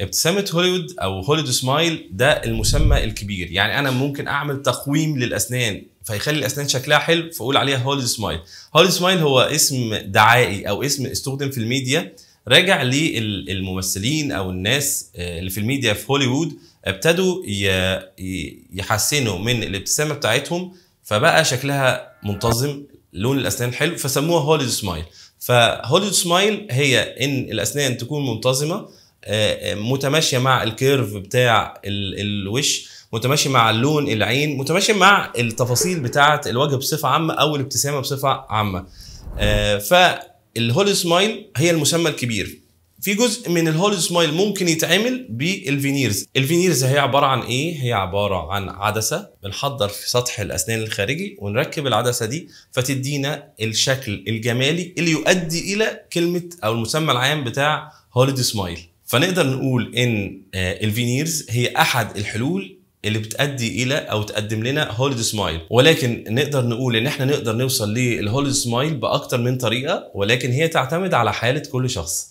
ابتسامه هوليوود او هوليوود سمايل ده المسمى الكبير يعني انا ممكن اعمل تقويم للاسنان فيخلي الاسنان شكلها حلو فاقول عليها هوليوود سمايل هوليوود سمايل هو اسم دعائي او اسم استخدم في الميديا راجع للممثلين او الناس آه، اللي في الميديا في هوليوود ابتدوا يحسنوا من الابتسامه بتاعتهم فبقى شكلها منتظم لون الاسنان حلو فسموها هوليوود سمايل فهوليوود سمايل هي ان الاسنان تكون منتظمه آه، آه، متماشيه مع الكيرف بتاع الوش متماشي مع لون العين متماشي مع التفاصيل بتاعه الوجه بصفه عامه او الابتسامه بصفه عامه آه، فالهولي سمايل هي المسمى الكبير في جزء من الهولي سمايل ممكن يتعمل بالفينيرز الفينيرز هي عباره عن ايه هي عباره عن عدسه بنحضر في سطح الاسنان الخارجي ونركب العدسه دي فتدينا الشكل الجمالي اللي يؤدي الى كلمه او المسمى العام بتاع هوليدي سمايل فنقدر نقول ان آه، الفينيرز هي احد الحلول اللي بتأدي الى او تقدم لنا هوليد سمايل ولكن نقدر نقول ان احنا نقدر نوصل للهوليد سمايل باكتر من طريقه ولكن هي تعتمد على حاله كل شخص